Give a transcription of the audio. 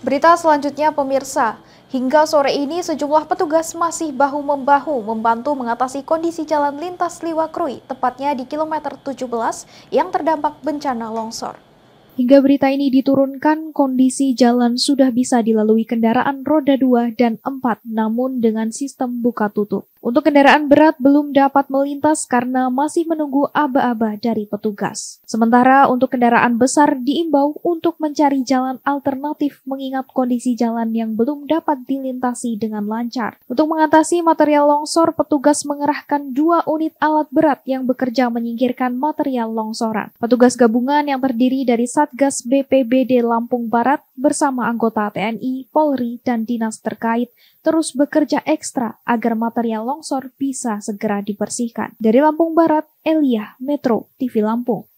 Berita selanjutnya pemirsa, hingga sore ini sejumlah petugas masih bahu-membahu membantu mengatasi kondisi jalan lintas Liwakrui, tepatnya di kilometer 17 yang terdampak bencana longsor. Hingga berita ini diturunkan, kondisi jalan sudah bisa dilalui kendaraan roda 2 dan 4, namun dengan sistem buka tutup. Untuk kendaraan berat belum dapat melintas karena masih menunggu aba-aba dari petugas. Sementara untuk kendaraan besar diimbau untuk mencari jalan alternatif mengingat kondisi jalan yang belum dapat dilintasi dengan lancar. Untuk mengatasi material longsor, petugas mengerahkan dua unit alat berat yang bekerja menyingkirkan material longsoran. Petugas gabungan yang terdiri dari Satgas BPBD Lampung Barat bersama anggota TNI, Polri, dan dinas terkait terus bekerja ekstra agar material longsor bisa segera dibersihkan. Dari Lampung Barat, Elia Metro TV Lampung.